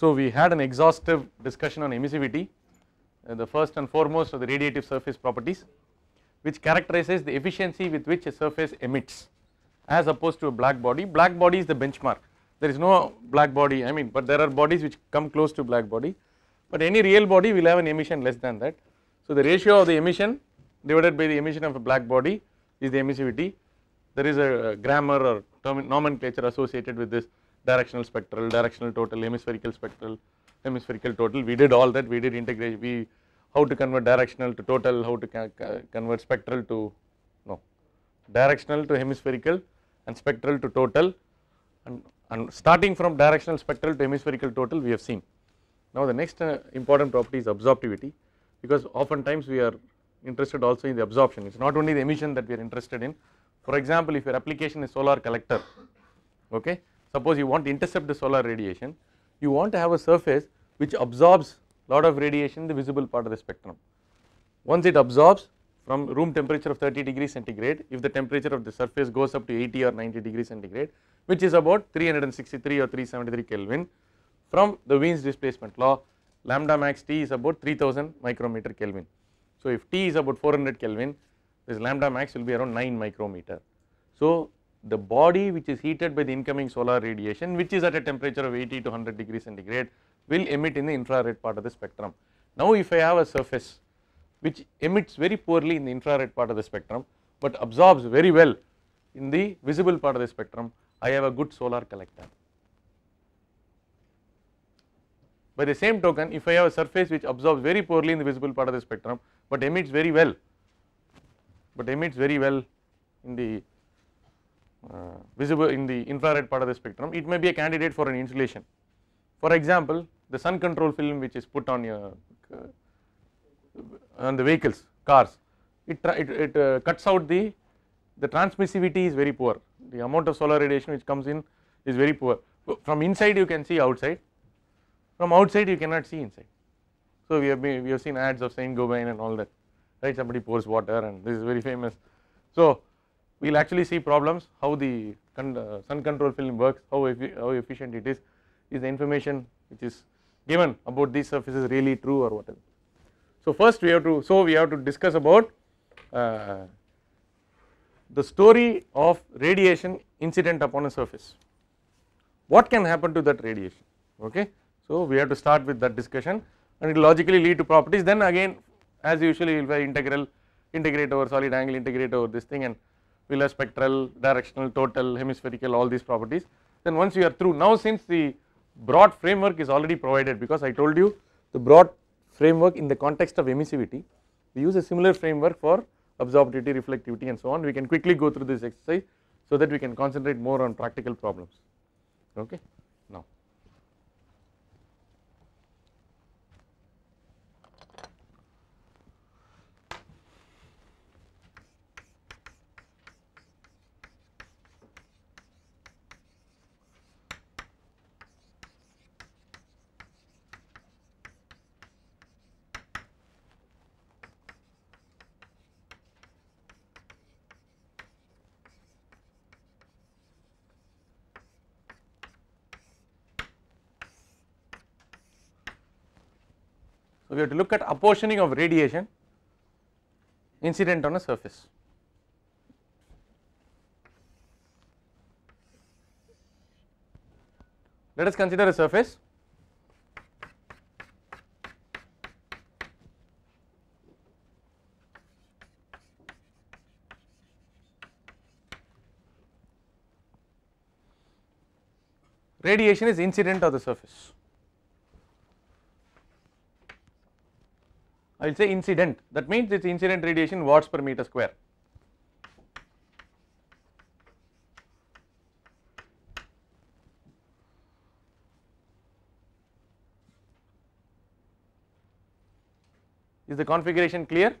So, we had an exhaustive discussion on emissivity, uh, the first and foremost of the radiative surface properties which characterizes the efficiency with which a surface emits as opposed to a black body. Black body is the benchmark, there is no black body I mean but there are bodies which come close to black body, but any real body will have an emission less than that. So, the ratio of the emission divided by the emission of a black body is the emissivity. There is a grammar or nomenclature associated with this directional spectral, directional total, hemispherical spectral, hemispherical total. We did all that. We did integration. We how to convert directional to total, how to convert spectral to no, directional to hemispherical and spectral to total, and, and starting from directional spectral to hemispherical total we have seen. Now the next uh, important property is absorptivity because oftentimes we are interested also in the absorption. It is not only the emission that we are interested in. For example, if your application is solar collector, okay, Suppose you want to intercept the solar radiation, you want to have a surface which absorbs lot of radiation in the visible part of the spectrum. Once it absorbs from room temperature of 30 degrees centigrade, if the temperature of the surface goes up to 80 or 90 degrees centigrade, which is about 363 or 373 Kelvin from the Wien's displacement law, lambda max T is about 3000 micrometer Kelvin. So, if T is about 400 Kelvin, this lambda max will be around 9 micrometer. So, the body which is heated by the incoming solar radiation which is at a temperature of 80 to 100 degrees centigrade will emit in the infrared part of the spectrum. Now if I have a surface which emits very poorly in the infrared part of the spectrum but absorbs very well in the visible part of the spectrum I have a good solar collector. By the same token if I have a surface which absorbs very poorly in the visible part of the spectrum but emits very well but emits very well in the uh, visible in the infrared part of the spectrum, it may be a candidate for an insulation. For example, the sun control film which is put on your uh, on the vehicles, cars, it, it, it uh, cuts out the, the transmissivity is very poor, the amount of solar radiation which comes in is very poor. From inside you can see outside, from outside you cannot see inside. So, we have been, we have seen ads of Saint Gobain and all that, right, somebody pours water and this is very famous. So, we will actually see problems how the uh, sun control film works, how, how efficient it is, is the information which is given about these surfaces really true or whatever. So first we have to, so we have to discuss about uh, the story of radiation incident upon a surface, what can happen to that radiation okay. So we have to start with that discussion and it will logically lead to properties then again as usually we will integral integrate over solid angle integrate over this thing and Wheeler spectral, directional, total, hemispherical, all these properties. Then once you are through, now since the broad framework is already provided because I told you the broad framework in the context of emissivity, we use a similar framework for absorptivity, reflectivity and so on. We can quickly go through this exercise so that we can concentrate more on practical problems, okay. we have to look at apportioning of radiation incident on a surface. Let us consider a surface radiation is incident of the surface. I will say incident that means its incident radiation watts per meter square. Is the configuration clear?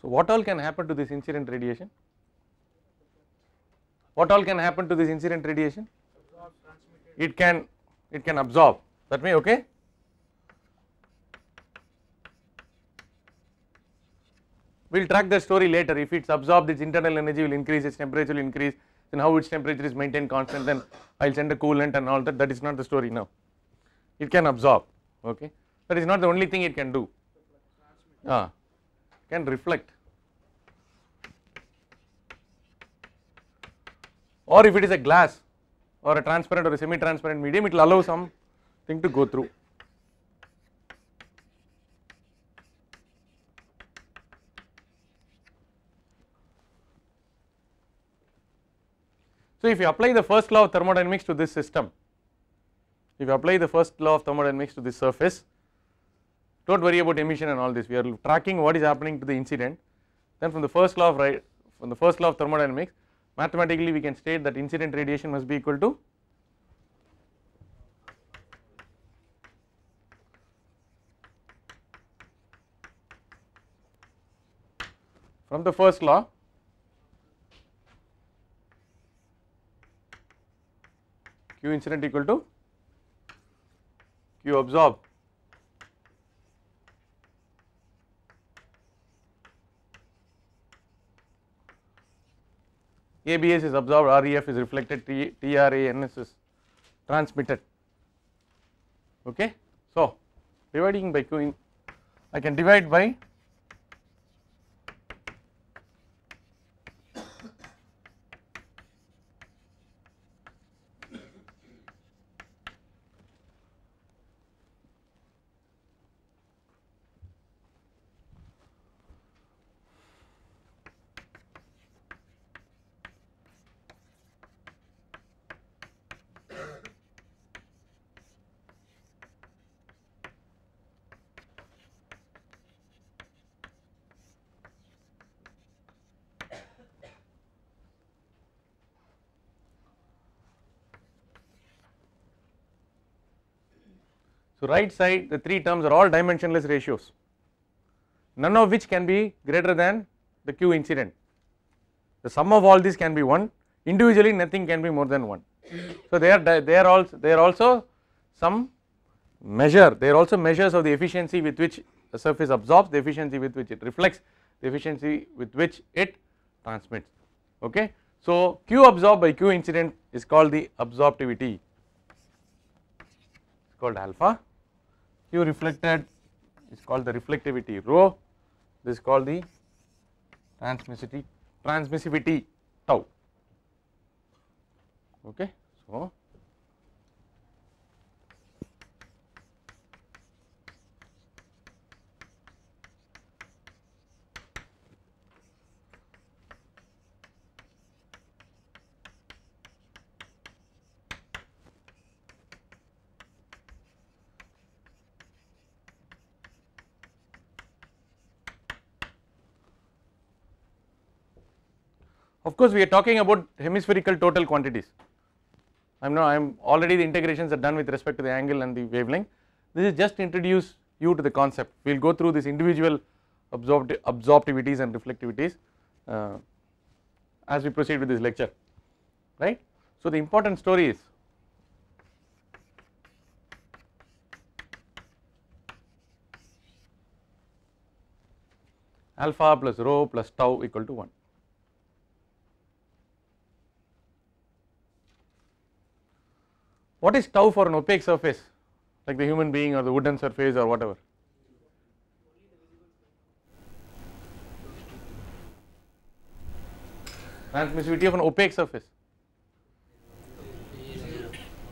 So, what all can happen to this incident radiation? what all can happen to this incident radiation? It can, it can absorb that way okay. We will track the story later if it is absorbed its internal energy will increase its temperature will increase then how its temperature is maintained constant then I will send a coolant and all that that is not the story now. It can absorb okay that is not the only thing it can do ah, can reflect or if it is a glass or a transparent or a semi-transparent medium it will allow some thing to go through. So, if you apply the first law of thermodynamics to this system, if you apply the first law of thermodynamics to this surface, do not worry about emission and all this, we are tracking what is happening to the incident. Then from the first law of right, from the first law of thermodynamics, mathematically we can state that incident radiation must be equal to from the first law q incident equal to q absorbed. KBS is absorbed, REF is reflected, TRA, is transmitted. Okay. So, dividing by Q in, I can divide by right side the 3 terms are all dimensionless ratios none of which can be greater than the q incident. The sum of all these can be 1 individually nothing can be more than 1. So, they are they are also they are also some measure they are also measures of the efficiency with which the surface absorbs the efficiency with which it reflects the efficiency with which it transmits okay. So, Q absorbed by Q incident is called the absorptivity called alpha Q reflected is called the reflectivity rho, this is called the transmissivity, transmissivity tau. Okay. So, course, we are talking about hemispherical total quantities. I am now I am already the integrations are done with respect to the angle and the wavelength. This is just introduce you to the concept. We will go through this individual absorptivities and reflectivities uh, as we proceed with this lecture, right. So, the important story is alpha plus rho plus tau equal to 1. What is tau for an opaque surface like the human being or the wooden surface or whatever? Transmissivity of an opaque surface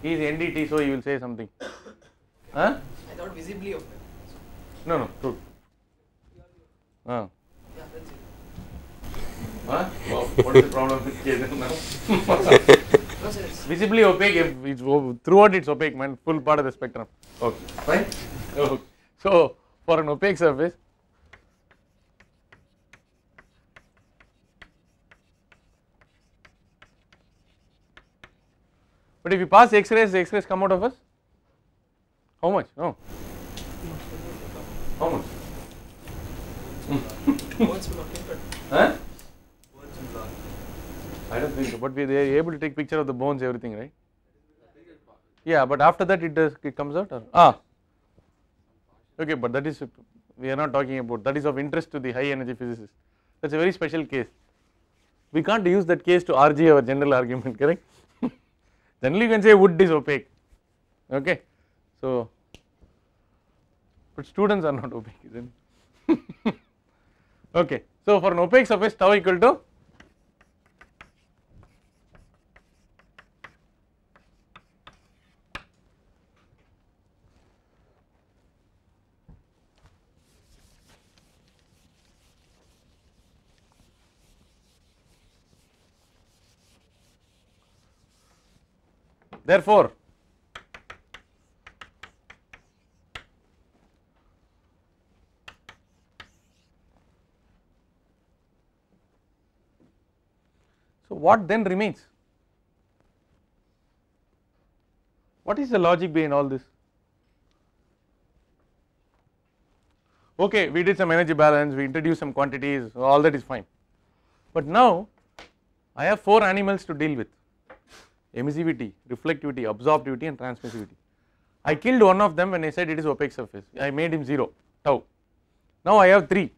is NDT, so you will say something. huh? I thought visibly opaque. No, no, true. Uh. Huh? Wow, what is the problem with K now? Visibly opaque, it's, throughout it's opaque, man, full part of the spectrum. Okay, fine. Okay. So, for an opaque surface, But if you pass X-rays, the X-rays come out of us? How much? No. How much? What's Once huh? I don't think so, but we are able to take picture of the bones, everything, right? Yeah, but after that it does, it comes out or? Ah, okay, but that is, we are not talking about, that is of interest to the high energy physicist. That is a very special case. We can't use that case to argue our general argument, correct? Generally you can say wood is opaque, okay. So, but students are not opaque, isn't it? okay, so for an opaque surface tau equal to Therefore, so what then remains? What is the logic behind all this? Okay, we did some energy balance, we introduced some quantities, all that is fine. But now I have 4 animals to deal with emissivity, reflectivity, absorptivity and transmissivity. I killed one of them when I said it is opaque surface, I made him 0 tau. Now I have 3,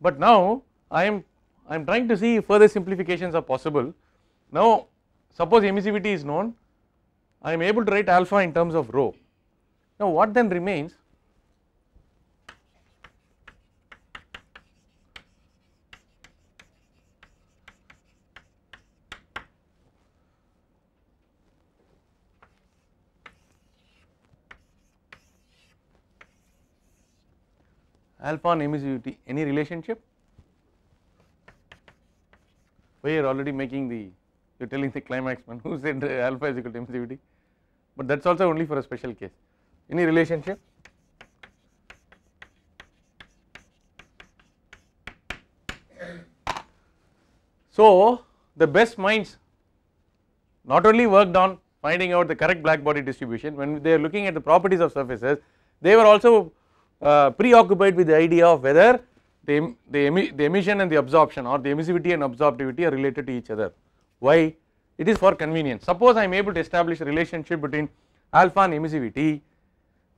but now I am I am trying to see if further simplifications are possible. Now suppose emissivity is known, I am able to write alpha in terms of rho. Now what then remains? alpha and emissivity any relationship we are already making the you are telling the climax man who said alpha is equal to emissivity but that is also only for a special case any relationship So, the best minds not only worked on finding out the correct black body distribution when they are looking at the properties of surfaces they were also uh, preoccupied with the idea of whether the, the, emi the, emission and the absorption or the emissivity and absorptivity are related to each other. Why? It is for convenience. Suppose I am able to establish a relationship between alpha and emissivity,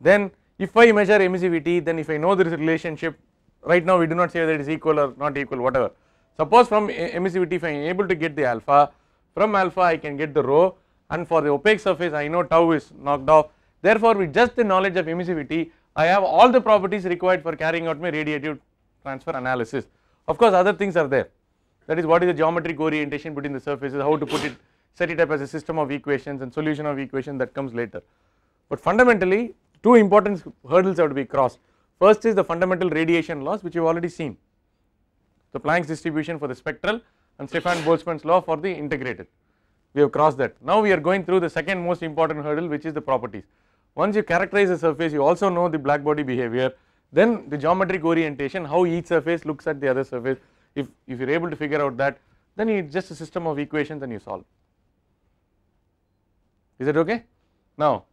then if I measure emissivity, then if I know there is a relationship, right now we do not say that it is equal or not equal, whatever. Suppose from emissivity, if I am able to get the alpha, from alpha I can get the rho, and for the opaque surface, I know tau is knocked off. Therefore, with just the knowledge of emissivity, I have all the properties required for carrying out my radiative transfer analysis. Of course, other things are there. That is what is the geometric orientation between the surfaces, how to put it, set it up as a system of equations and solution of equations that comes later. But fundamentally, two important hurdles have to be crossed. First is the fundamental radiation laws which you have already seen. The Planck's distribution for the spectral and Stefan Boltzmann's law for the integrated. We have crossed that. Now we are going through the second most important hurdle which is the properties. Once you characterize the surface you also know the black body behavior then the geometric orientation how each surface looks at the other surface if, if you are able to figure out that then it is just a system of equations and you solve. Is it okay? Now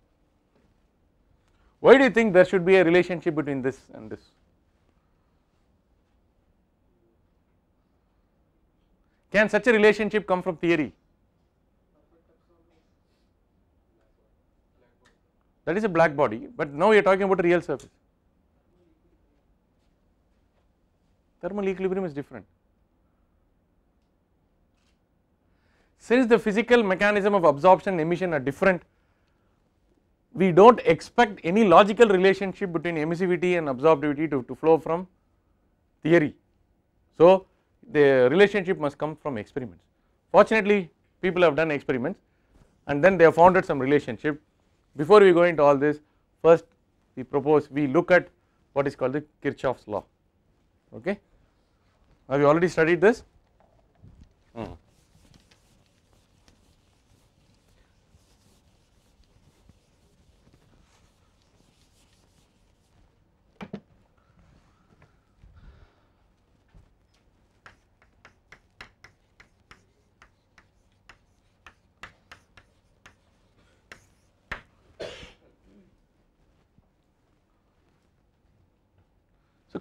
why do you think there should be a relationship between this and this? Can such a relationship come from theory? that is a black body, but now we are talking about a real surface. Thermal equilibrium is different. Since the physical mechanism of absorption and emission are different, we do not expect any logical relationship between emissivity and absorptivity to, to flow from theory. So, the relationship must come from experiments. Fortunately, people have done experiments and then they have founded some relationship before we go into all this first we propose we look at what is called the Kirchhoff's law okay have you already studied this? Mm.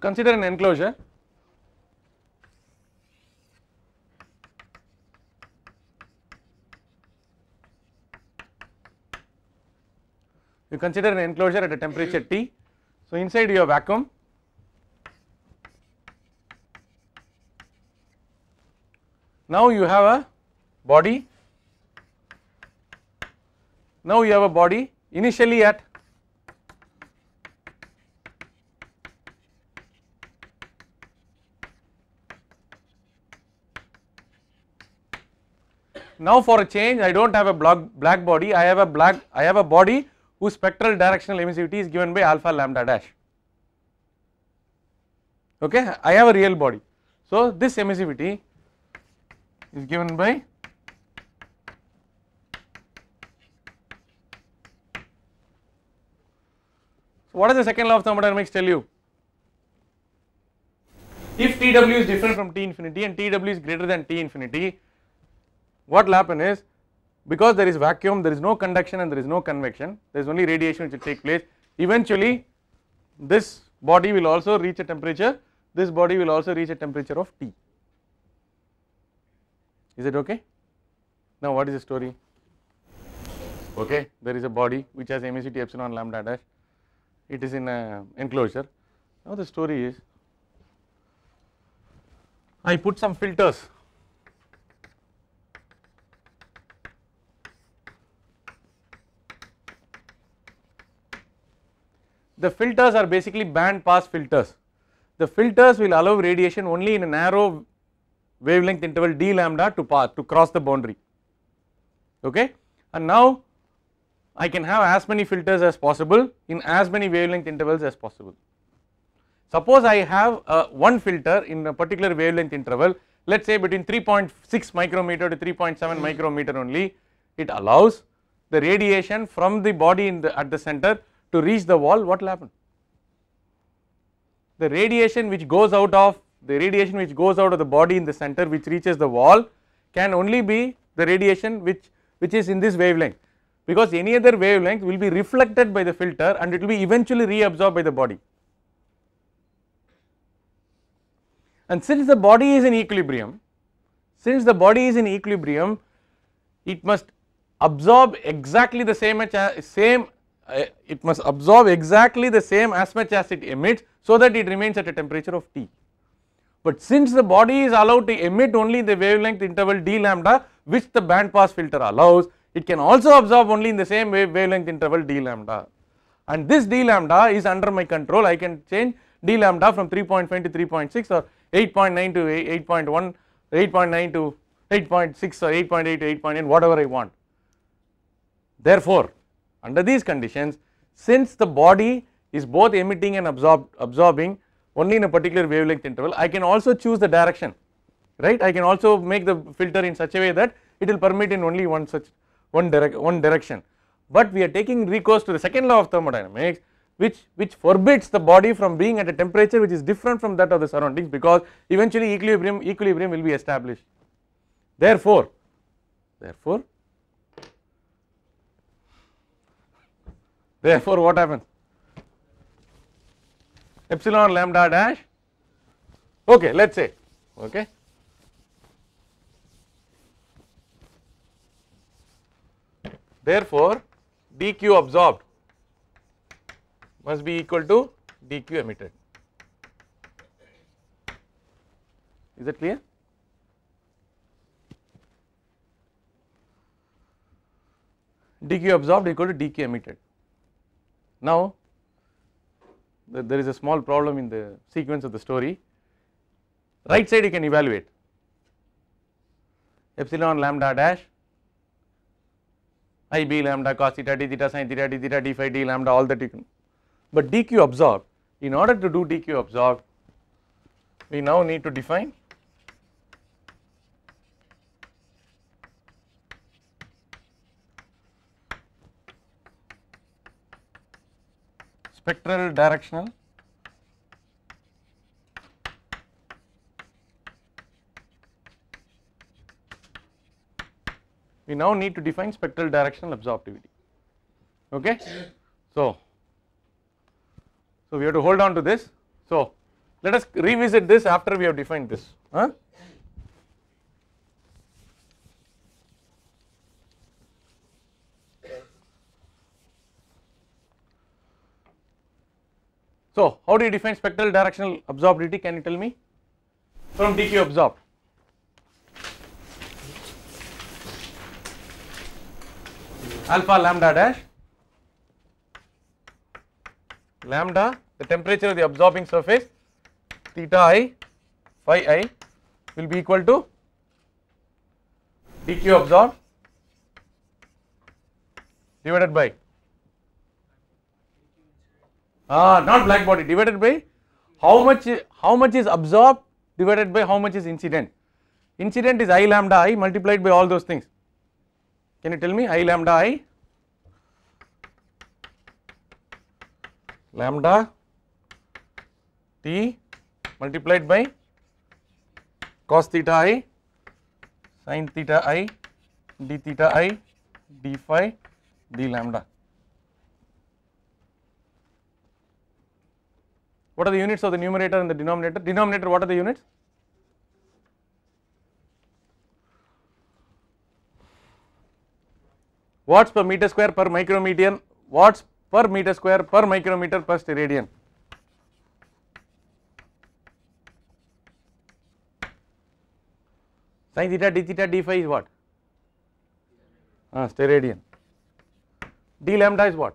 consider an enclosure you consider an enclosure at a temperature T. So, inside your vacuum now you have a body now you have a body initially at Now for a change I do not have a black, black body I have a black I have a body whose spectral directional emissivity is given by alpha lambda dash okay I have a real body. So this emissivity is given by So what does the second law of thermodynamics tell you? If Tw is different from T infinity and Tw is greater than T infinity, what will happen is because there is vacuum there is no conduction and there is no convection there is only radiation which will take place eventually this body will also reach a temperature this body will also reach a temperature of T is it okay now what is the story okay there is a body which has emissivity epsilon lambda dash it is in a enclosure now the story is I put some filters the filters are basically band pass filters. The filters will allow radiation only in a narrow wavelength interval d lambda to pass to cross the boundary okay and now I can have as many filters as possible in as many wavelength intervals as possible. Suppose I have uh, one filter in a particular wavelength interval let us say between 3.6 micrometer to 3.7 hmm. micrometer only it allows the radiation from the body the, at the center to reach the wall what will happen? The radiation which goes out of the radiation which goes out of the body in the center which reaches the wall can only be the radiation which, which is in this wavelength because any other wavelength will be reflected by the filter and it will be eventually reabsorbed by the body. And since the body is in equilibrium, since the body is in equilibrium, it must absorb exactly the same, same it must absorb exactly the same as much as it emits so that it remains at a temperature of T. But since the body is allowed to emit only the wavelength interval d lambda which the band pass filter allows, it can also absorb only in the same wave wavelength interval d lambda. And this d lambda is under my control, I can change d lambda from 3.5 to 3.6 or 8.9 to 8.1, 8.9 to 8.6 or 8.8 to 8.9 whatever I want. Therefore, under these conditions, since the body is both emitting and absorbing only in a particular wavelength interval, I can also choose the direction, right. I can also make the filter in such a way that it will permit in only one such one, direc one direction. But we are taking recourse to the second law of thermodynamics which, which forbids the body from being at a temperature which is different from that of the surroundings because eventually equilibrium, equilibrium will be established. Therefore, therefore Therefore, what happens? Epsilon lambda dash, okay, let us say, okay. Therefore, dq absorbed must be equal to dq emitted. Is it clear? dq absorbed equal to dq emitted. Now there is a small problem in the sequence of the story, right side you can evaluate epsilon lambda dash i b lambda cos theta d theta sin theta d theta d phi d lambda all that you can. But dq absorbed, in order to do dq absorbed, we now need to define spectral directional we now need to define spectral directional absorptivity okay so so we have to hold on to this so let us revisit this after we have defined this huh? So, how do you define spectral directional absorbability? Can you tell me? From dq absorbed. alpha lambda dash lambda the temperature of the absorbing surface theta i phi i will be equal to dq absorbed divided by Ah, not black body divided by how much how much is absorbed divided by how much is incident. Incident is I lambda I multiplied by all those things. Can you tell me I lambda I? Lambda T multiplied by cos theta I sin theta I d theta I d phi d lambda. What are the units of the numerator and the denominator? Denominator, what are the units? Watts per meter square per micrometer, watts per meter square per micrometer per steradian. Sin theta d theta d phi is what? Uh, steradian. D lambda is what?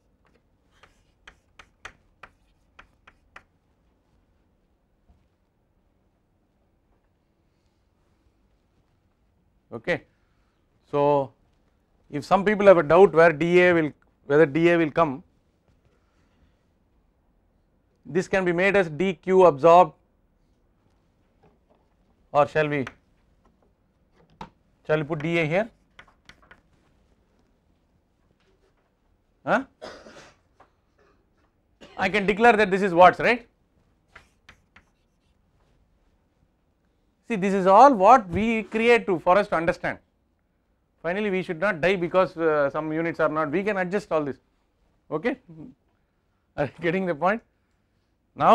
if some people have a doubt where DA will whether DA will come, this can be made as DQ absorbed or shall we shall we put DA here? Huh? I can declare that this is Watts, right? See, this is all what we create to for us to understand finally we should not die because uh, some units are not we can adjust all this okay are you getting the point now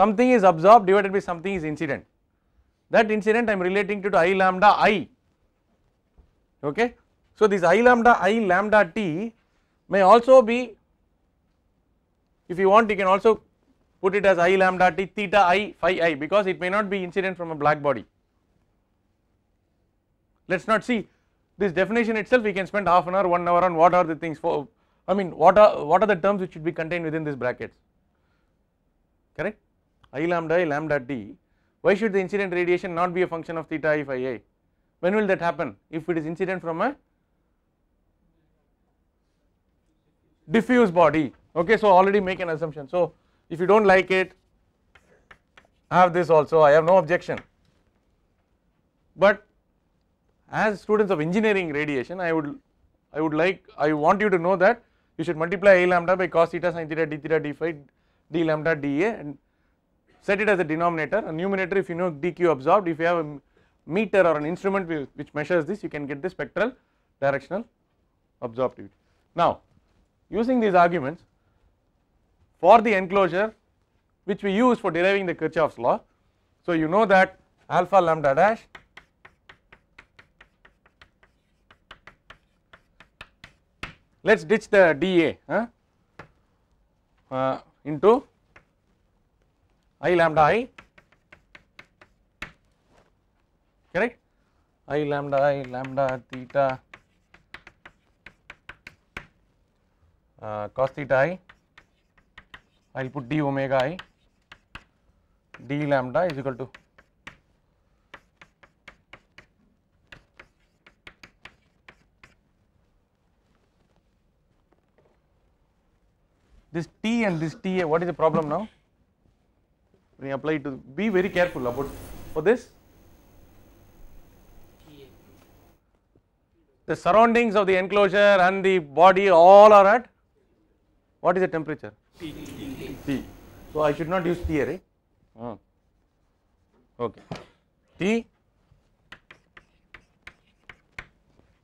something is absorbed divided by something is incident that incident I am relating to, to i lambda i okay so this i lambda i lambda t may also be if you want you can also put it as i lambda t theta i phi i because it may not be incident from a black body let us not see this definition itself we can spend half an hour, 1 hour on what are the things for, I mean what are, what are the terms which should be contained within these brackets, correct. I lambda I lambda t, why should the incident radiation not be a function of theta i phi i, when will that happen if it is incident from a diffuse body, okay. So, already make an assumption. So, if you do not like it I have this also I have no objection, but as students of engineering radiation I would I would like I want you to know that you should multiply A lambda by cos theta sin theta d theta d phi d lambda dA and set it as a denominator a numerator if you know dq absorbed if you have a meter or an instrument which measures this you can get the spectral directional absorptivity. Now using these arguments for the enclosure which we use for deriving the Kirchhoff's law. So you know that alpha lambda dash let us ditch the dA uh, into I lambda I correct I lambda I lambda theta uh, cos theta I I will put d omega I d lambda is equal to This T and this TA, what is the problem now? When you apply to, be very careful about, for this, the surroundings of the enclosure and the body all are at what is the temperature? T. So I should not use T, right? Oh. Okay. T.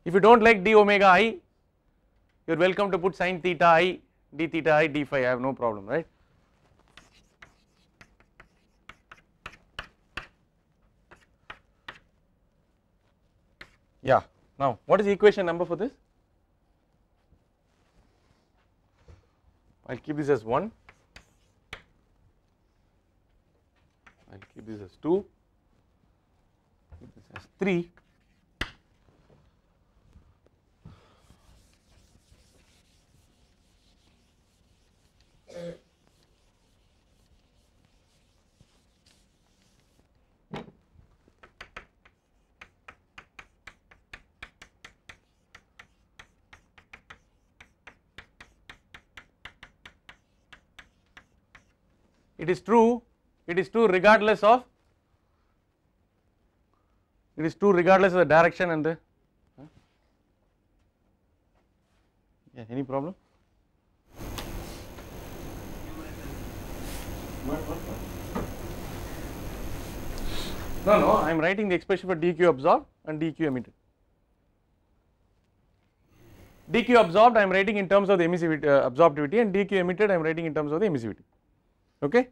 If you don't like d omega i, you are welcome to put sine theta i d theta i d phi I have no problem right. Yeah now what is equation number for this? I will keep this as 1, I will keep this as 2, keep this as 3 it is true it is true regardless of it is true regardless of the direction and the yeah, any problem no no i am writing the expression for dq absorbed and dq emitted dq absorbed i am writing in terms of the emissivity uh, absorptivity and dq emitted i am writing in terms of the emissivity okay.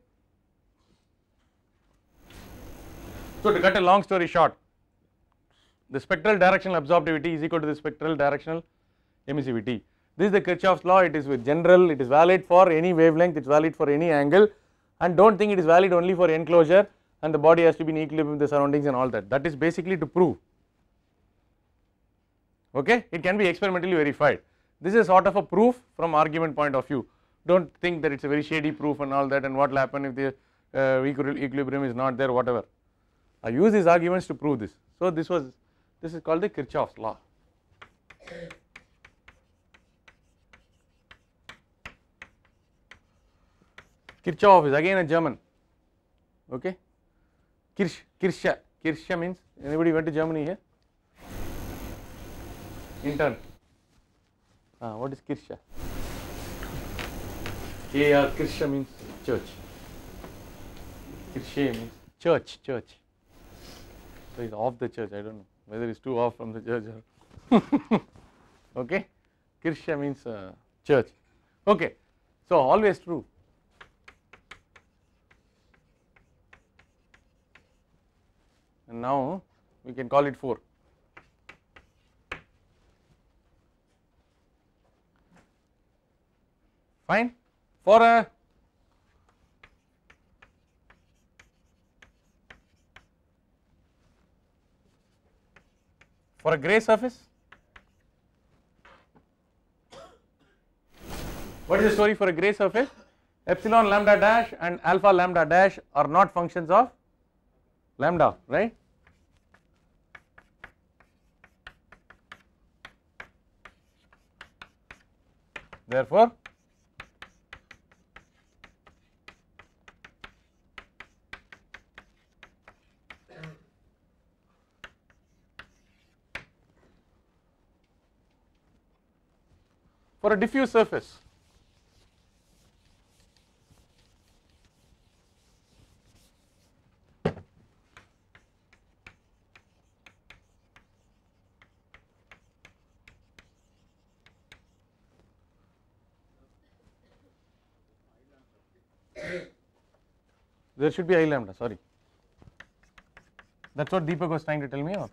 So to cut a long story short, the spectral directional absorptivity is equal to the spectral directional emissivity. This is the Kirchhoff's law, it is with general, it is valid for any wavelength, it is valid for any angle and do not think it is valid only for enclosure and the body has to be in equilibrium with the surroundings and all that. That is basically to prove, okay. It can be experimentally verified. This is sort of a proof from argument point of view do not think that it is a very shady proof and all that and what will happen if the uh, equilibrium is not there whatever. I use these arguments to prove this. So, this was this is called the Kirchhoff's law. Kirchhoff is again a German, okay. Kirsch, Kircher, Kircher means anybody went to Germany here? Intern. Ah, what is Kircher? Kya Krishna means church. Krishna means church, church. So he's off the church, I don't know whether it's too off from the church or okay. Krishna means uh, church. Okay. So always true. And now we can call it 4. Fine for a for a gray surface. What is the story for a gray surface? Epsilon lambda dash and alpha lambda dash are not functions of lambda, right? Therefore, for a diffuse surface. there should be I lambda sorry that is what Deepak was trying to tell me or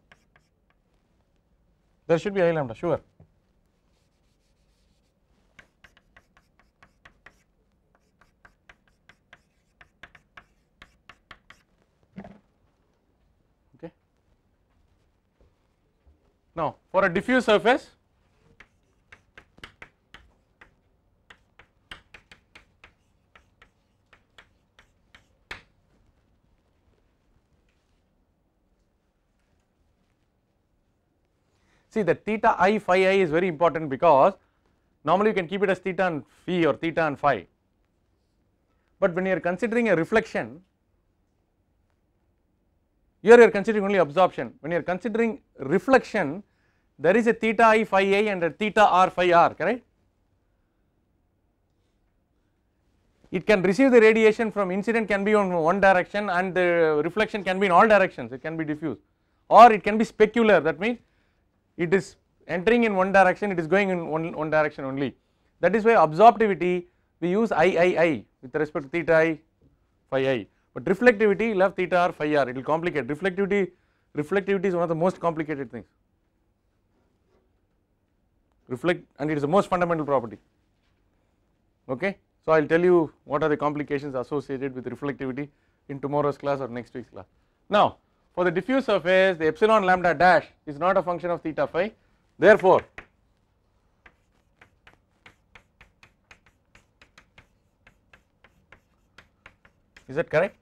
there should be I lambda sure diffuse surface See the theta i phi i is very important because normally you can keep it as theta and phi or theta and phi. But when you are considering a reflection, here you are considering only absorption. When you are considering reflection, there is a theta i phi a and a theta r phi r correct. It can receive the radiation from incident can be on one direction and the reflection can be in all directions it can be diffuse or it can be specular that means it is entering in one direction it is going in one, one direction only. That is why absorptivity we use i i i with respect to theta i phi i but reflectivity left theta r phi r it will complicate reflectivity reflectivity is one of the most complicated things reflect and it is the most fundamental property okay. So, I will tell you what are the complications associated with reflectivity in tomorrow's class or next week's class. Now, for the diffuse surface the epsilon lambda dash is not a function of theta phi therefore, is that correct?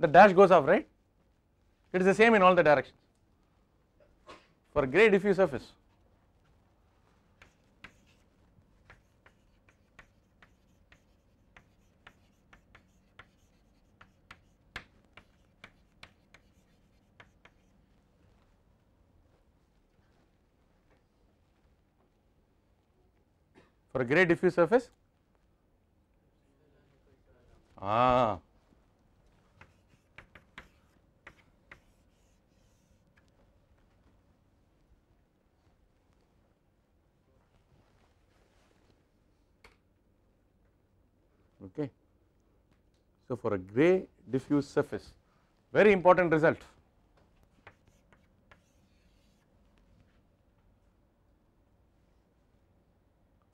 The dash goes off right, it is the same in all the directions for gray diffuse surface. For a gray diffuse surface, ah, So, for a gray diffuse surface very important result.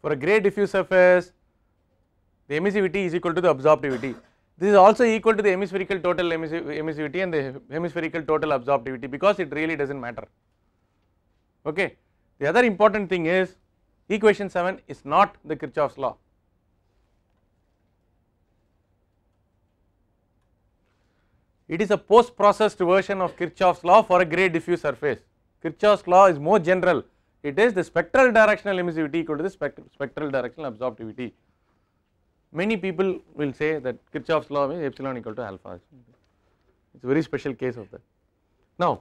For a gray diffuse surface the emissivity is equal to the absorptivity. This is also equal to the hemispherical total emissivity and the hemispherical total absorptivity because it really does not matter. Okay. The other important thing is equation 7 is not the Kirchhoff's law. It is a post processed version of Kirchhoff's law for a gray diffuse surface. Kirchhoff's law is more general. It is the spectral directional emissivity equal to the spectral, directional absorptivity. Many people will say that Kirchhoff's law is epsilon equal to alpha. It is a very special case of that. Now,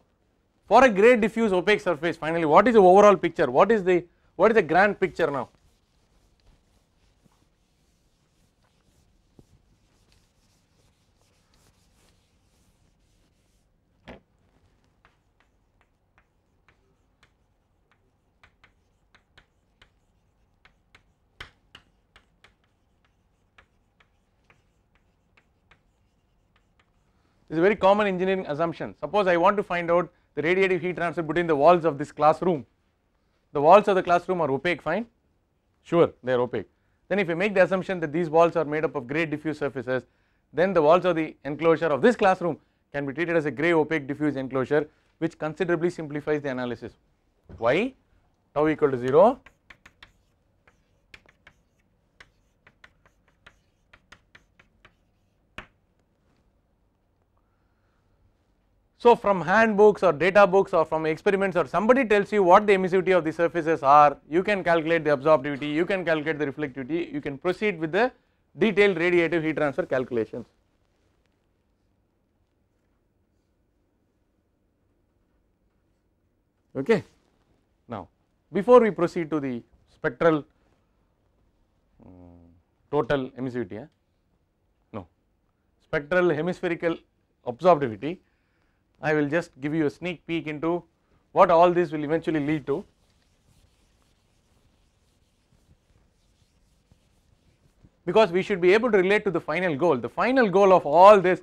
for a gray diffuse opaque surface finally what is the overall picture? What is the, what is the grand picture now? is a very common engineering assumption. Suppose I want to find out the radiative heat transfer between the walls of this classroom. The walls of the classroom are opaque, fine? Sure, they are opaque. Then if you make the assumption that these walls are made up of grey diffuse surfaces, then the walls of the enclosure of this classroom can be treated as a grey opaque diffuse enclosure which considerably simplifies the analysis. Why? Tau equal to 0, So, from handbooks or data books or from experiments or somebody tells you what the emissivity of the surfaces are, you can calculate the absorptivity, you can calculate the reflectivity, you can proceed with the detailed radiative heat transfer calculations. Okay. Now, before we proceed to the spectral um, total emissivity, eh? no, spectral hemispherical absorptivity, I will just give you a sneak peek into what all this will eventually lead to. Because we should be able to relate to the final goal. The final goal of all this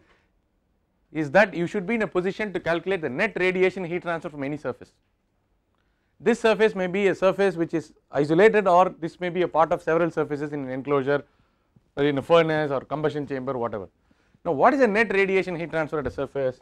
is that you should be in a position to calculate the net radiation heat transfer from any surface. This surface may be a surface which is isolated or this may be a part of several surfaces in an enclosure or in a furnace or combustion chamber whatever. Now what is the net radiation heat transfer at a surface?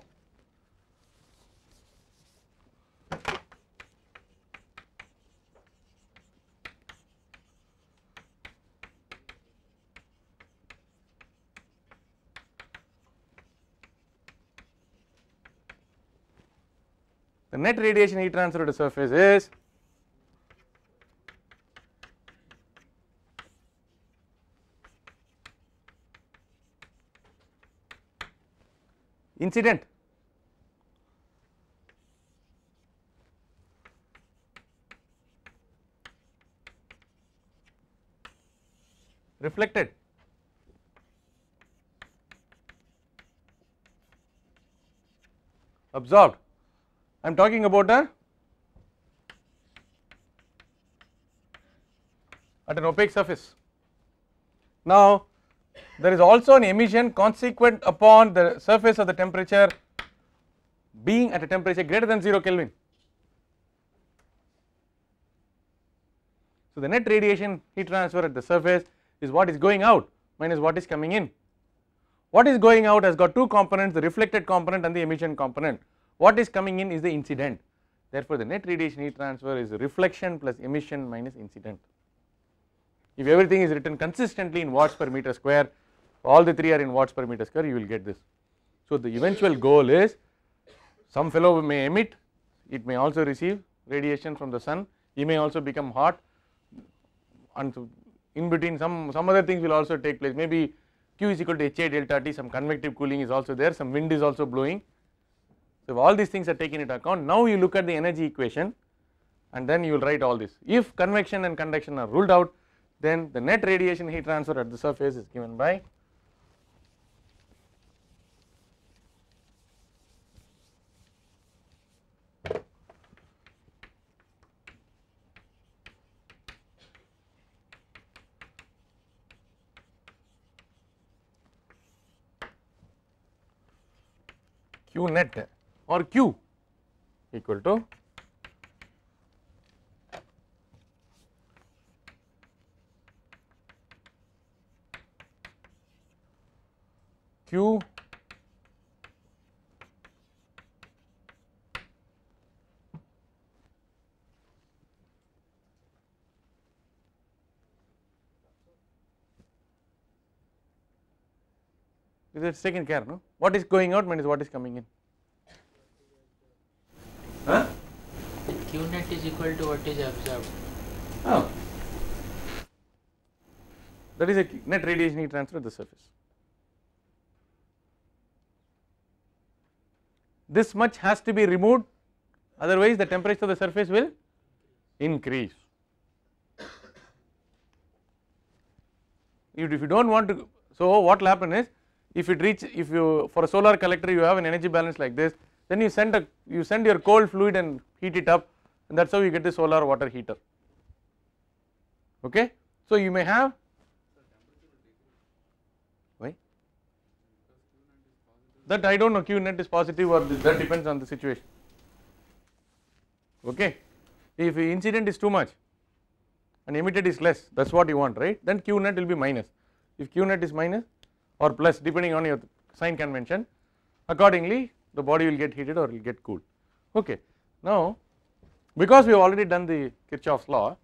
the net radiation heat transfer to surface is incident reflected absorbed I am talking about a at an opaque surface. Now, there is also an emission consequent upon the surface of the temperature being at a temperature greater than 0 Kelvin. So, the net radiation heat transfer at the surface is what is going out minus what is coming in. What is going out has got two components the reflected component and the emission component. What is coming in is the incident. Therefore, the net radiation heat transfer is reflection plus emission minus incident. If everything is written consistently in watts per meter square, all the three are in watts per meter square, you will get this. So, the eventual goal is some fellow may emit, it may also receive radiation from the sun, he may also become hot and in between some, some other things will also take place. Maybe Q is equal to HA delta T, some convective cooling is also there, some wind is also blowing. So, if all these things are taken into account now you look at the energy equation and then you will write all this. If convection and conduction are ruled out then the net radiation heat transfer at the surface is given by Q net or Q equal to Q This is taken care, no? What is going out means what is coming in. Q net is equal to what is observed. Oh. That is a net radiation heat transfer at the surface. This much has to be removed otherwise the temperature of the surface will increase. If, if you do not want to, so what will happen is if it reach, if you for a solar collector you have an energy balance like this, then you send a, you send your cold fluid and heat it up and that is how you get the solar water heater. Okay. So, you may have why that I do not know Q net is positive or this, that depends on the situation. Okay. If incident is too much and emitted is less that is what you want right then Q net will be minus if Q net is minus or plus depending on your sign convention accordingly the body will get heated or will get cooled. Okay. Now, because we have already done the Kirchhoff's law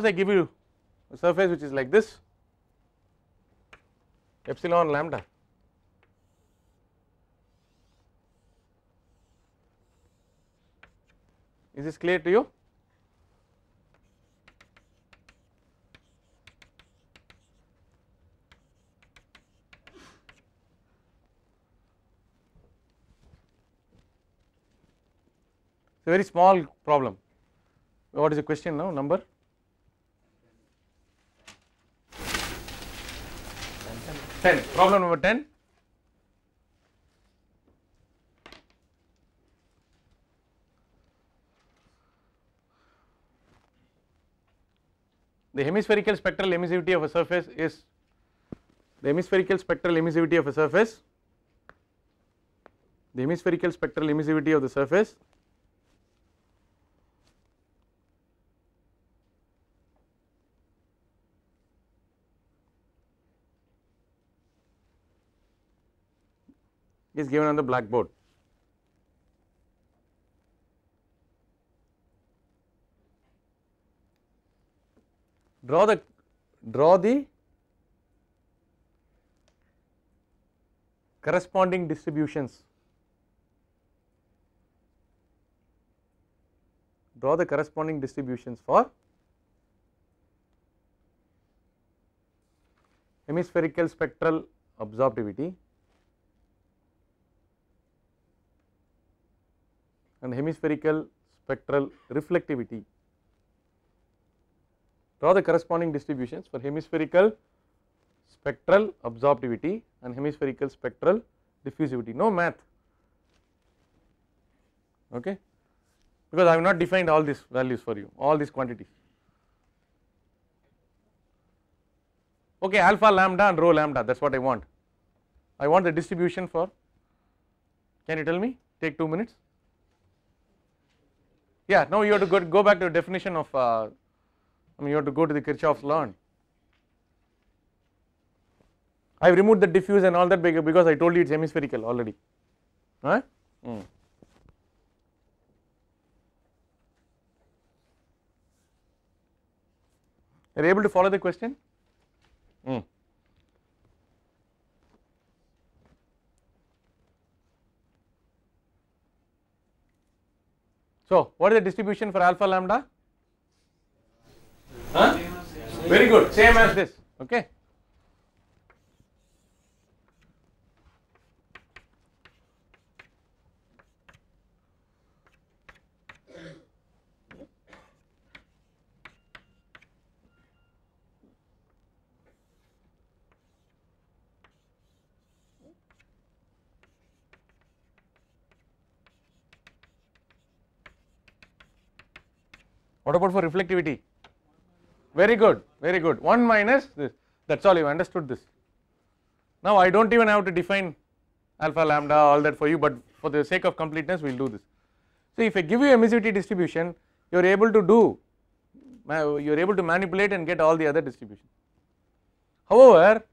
suppose I give you a surface which is like this epsilon lambda is this clear to you very small problem. What is the question now? Number 10. Problem number 10. The hemispherical spectral emissivity of a surface is the hemispherical spectral emissivity of a surface, the hemispherical spectral emissivity of the surface is given on the blackboard. Draw the draw the corresponding distributions. Draw the corresponding distributions for hemispherical spectral absorptivity and hemispherical spectral reflectivity. Draw the corresponding distributions for hemispherical spectral absorptivity and hemispherical spectral diffusivity. No math, okay, because I have not defined all these values for you, all these quantities. Okay, alpha, lambda, and rho lambda. That's what I want. I want the distribution for. Can you tell me? Take two minutes. Yeah, now you have to go, go back to the definition of, uh, I mean you have to go to the Kirchhoff's law. I have removed the diffuse and all that because I told you it is hemispherical already. Huh? Mm. Are you able to follow the question? Mm. So, what is the distribution for alpha lambda? Huh? Very good, same as this, okay. What about for reflectivity? Very good, very good. 1 minus this, that is all you understood this. Now, I do not even have to define alpha, lambda, all that for you, but for the sake of completeness, we will do this. So, if I give you emissivity distribution, you are able to do, you are able to manipulate and get all the other distribution. However,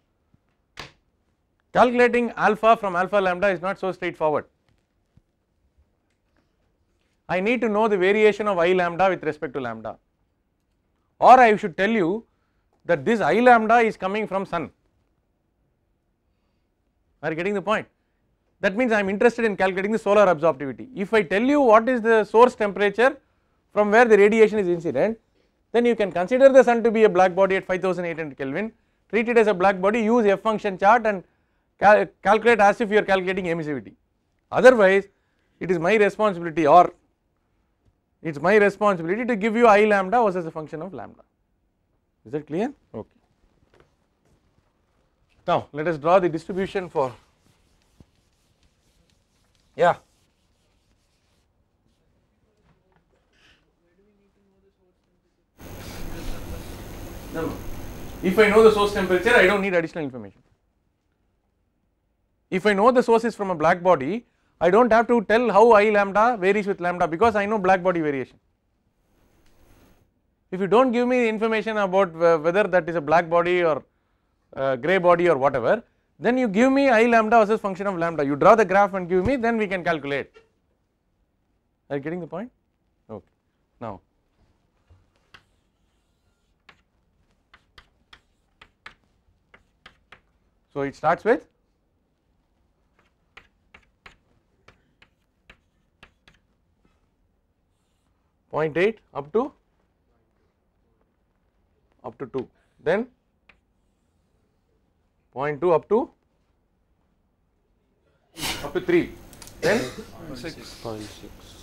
calculating alpha from alpha lambda is not so straightforward. I need to know the variation of I lambda with respect to lambda or I should tell you that this I lambda is coming from sun. Are you getting the point? That means I am interested in calculating the solar absorptivity. If I tell you what is the source temperature from where the radiation is incident, then you can consider the sun to be a black body at 5800 Kelvin, treat it as a black body, use F function chart and cal calculate as if you are calculating emissivity. Otherwise, it is my responsibility or it is my responsibility to give you I lambda versus as a function of lambda. Is that clear? Okay. Now let us draw the distribution for yeah. No, If I know the source temperature, I don't need additional information. If I know the source is from a black body, I do not have to tell how I lambda varies with lambda because I know black body variation. If you do not give me information about whether that is a black body or uh, gray body or whatever, then you give me I lambda versus function of lambda. You draw the graph and give me, then we can calculate. Are you getting the point? Okay. Now, so it starts with 0.8 up to up to 2 then 0.2 up to up to 3 then 0.6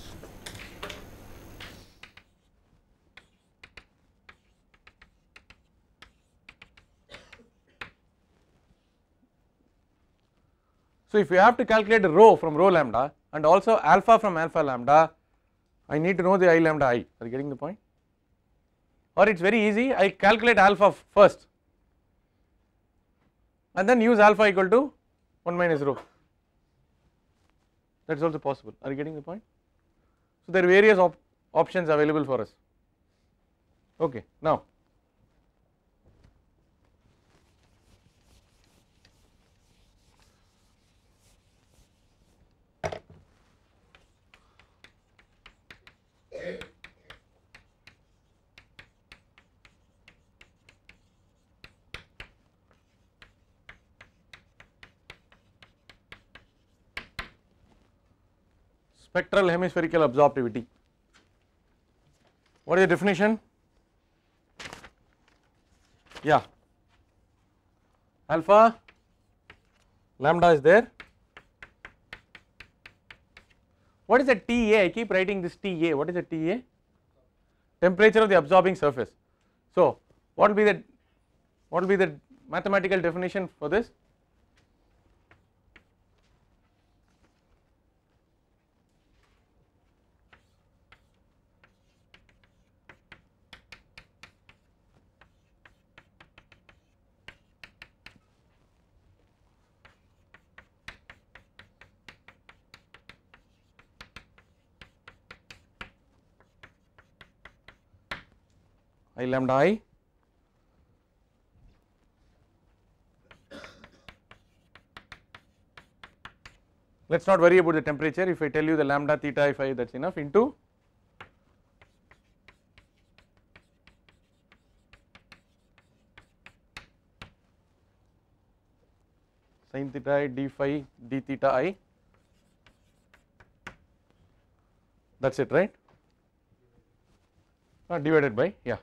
So, if you have to calculate rho from rho lambda and also alpha from alpha lambda, I need to know the I lambda i, are you getting the point? Or it is very easy, I calculate alpha first and then use alpha equal to 1 minus rho, that is also possible, are you getting the point? So, there are various op options available for us. Okay. Now, spectral hemispherical absorptivity. What is the definition? Yeah, alpha lambda is there. What is the TA? I keep writing this TA. What is the TA? Temperature of the absorbing surface. So, what will be the what will be the mathematical definition for this? I lambda i let us not worry about the temperature if I tell you the lambda theta if I that is enough into sin theta i d phi d theta i that is it right uh, divided by yeah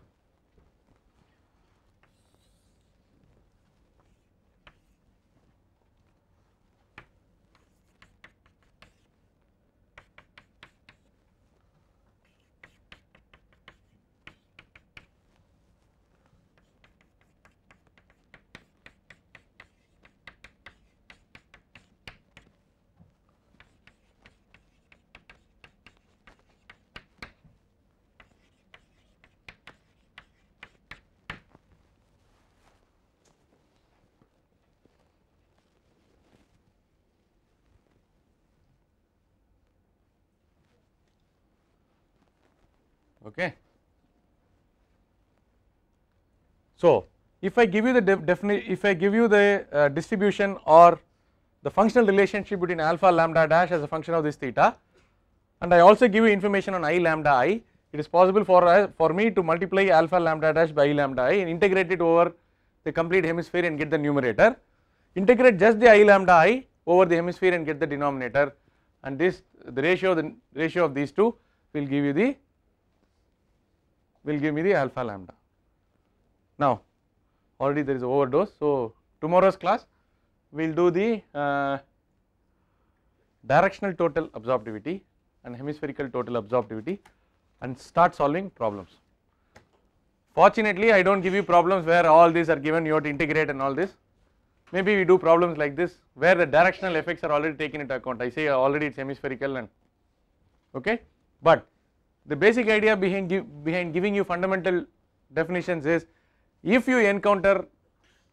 So, if I give you the definition, if I give you the uh, distribution or the functional relationship between alpha lambda dash as a function of this theta and I also give you information on i lambda i, it is possible for, uh, for me to multiply alpha lambda dash by i lambda i and integrate it over the complete hemisphere and get the numerator, integrate just the i lambda i over the hemisphere and get the denominator and this the ratio the ratio of these two will give you the will give me the alpha lambda. Now already there is overdose. So tomorrow's class we will do the uh, directional total absorptivity and hemispherical total absorptivity and start solving problems. Fortunately, I do not give you problems where all these are given you have to integrate and all this. Maybe we do problems like this where the directional effects are already taken into account. I say already it is hemispherical and okay. But the basic idea behind, behind giving you fundamental definitions is if you encounter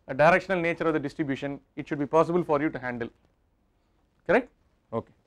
a directional nature of the distribution, it should be possible for you to handle, correct? Okay.